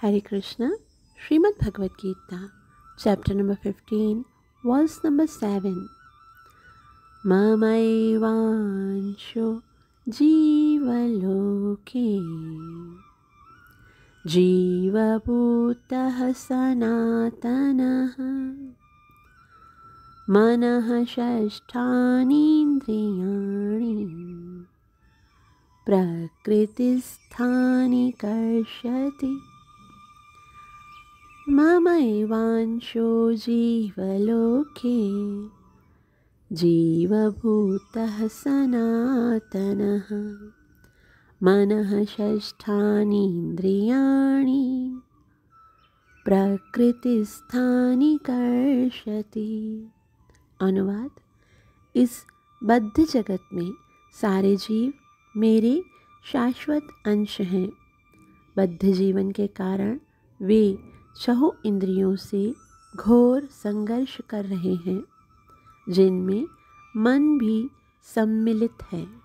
Hare Krishna, Srimad Bhagavad Gita, chapter number 15, verse number 7. Mamaivanshu जीवलोके जीवभूतः सनातनः मनः षष्ठानीन्द्रियाणि प्रकृतिस्थानि कर्षति ममैवांशो जीवलोके जीवभूतः सनातनः मनः षष्ठानीन्द्रियाणि प्रकृतिस्थानि कर्षति अनुवाद इस बद्ध जगत में सारे जीव मेरे शाश्वत अंश हैं बद्ध जीवन के कारण वे छहों इंद्रियों से घोर संघर्ष कर रहे हैं जिनमें मन भी सम्मिलित है